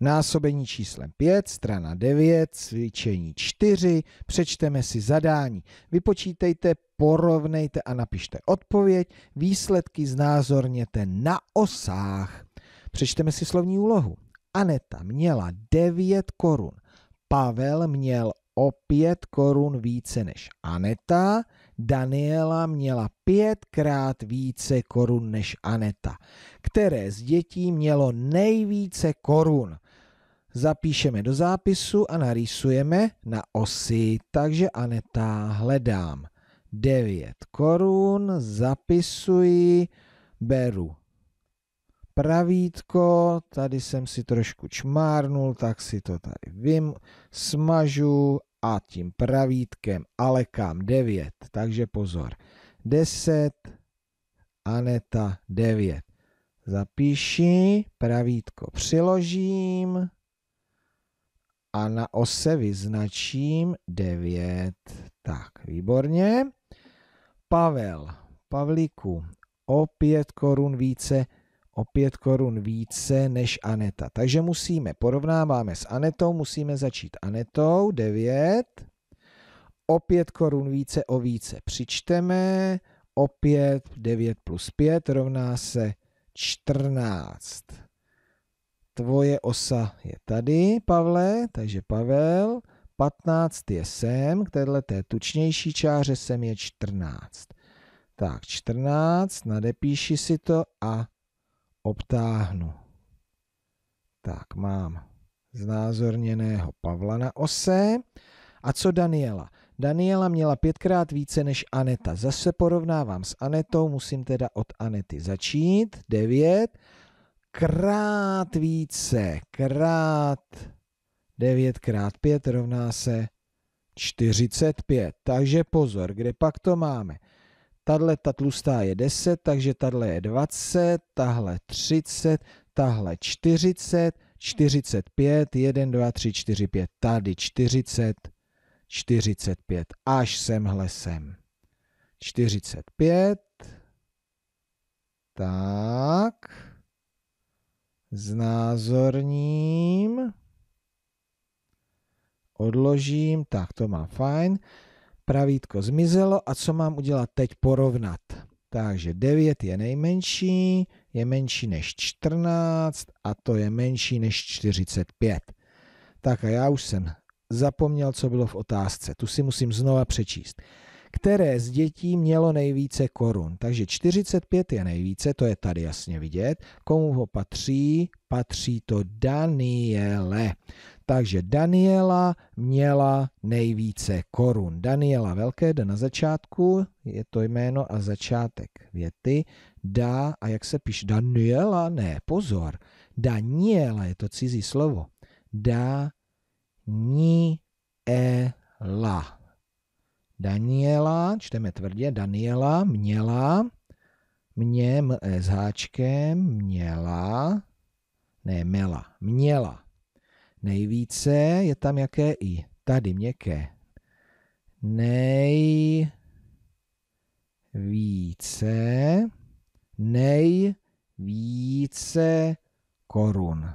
Násobení číslem 5, strana 9, cvičení 4, přečteme si zadání. Vypočítejte, porovnejte a napište odpověď, výsledky znázorněte na osách. Přečteme si slovní úlohu. Aneta měla 9 korun, Pavel měl o 5 korun více než Aneta, Daniela měla pětkrát více korun než Aneta, které z dětí mělo nejvíce korun zapíšeme do zápisu a narýsujeme na osy. takže Aneta hledám 9 korun, zapisuji, beru pravítko, tady jsem si trošku čmárnul, tak si to tady vím, smažu a tím pravítkem ale kam 9, takže pozor, 10, Aneta 9. Zapíši, pravítko přiložím, a na ose vyznačím 9. Tak, výborně. Pavel, Pavlíku, o 5 korun více, o 5 korun více než Aneta. Takže musíme, porovnáváme s Anetou, musíme začít Anetou, 9. O 5 korun více, o více přičteme, opět 9 plus 5 rovná se 14. Tvoje osa je tady, Pavle, takže Pavel. 15 je sem, k téhle té tučnější čáře sem je 14. Tak, 14, nadepíši si to a obtáhnu. Tak, mám znázorněného Pavla na ose. A co Daniela? Daniela měla pětkrát více než Aneta. Zase porovnávám s Anetou, musím teda od Anety začít. 9 krát více, krát 9 krát 5 rovná se 45. Takže pozor, kde pak to máme? Tadle ta tlustá je 10, takže tadle je 20, tahle 30, tahle 40, 45, 1, 2, 3, 4, 5, tady 40, 45, až semhle sem. 45, tak znázorním, odložím, tak to mám fajn, pravítko zmizelo a co mám udělat teď porovnat? Takže 9 je nejmenší, je menší než 14 a to je menší než 45. Tak a já už jsem zapomněl, co bylo v otázce. Tu si musím znova přečíst které z dětí mělo nejvíce korun. Takže 45 je nejvíce, to je tady jasně vidět. Komu ho patří? Patří to Daniele. Takže Daniela měla nejvíce korun. Daniela velké D na začátku, je to jméno a začátek věty. Da, a jak se píše? Daniela? Ne, pozor. Daniela je to cizí slovo. Daniela. Daniela, čteme tvrdě, Daniela měla, mě m, e, s háčkem, měla, ne, mela, měla. Nejvíce je tam jaké i, tady měkké. Nejvíce, nejvíce korun.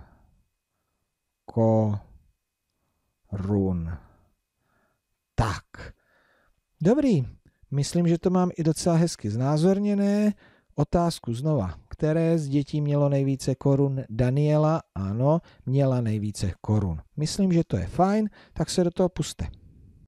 Korun. Tak. Dobrý, myslím, že to mám i docela hezky znázorněné. Otázku znova. Které z dětí mělo nejvíce korun? Daniela, ano, měla nejvíce korun. Myslím, že to je fajn, tak se do toho puste.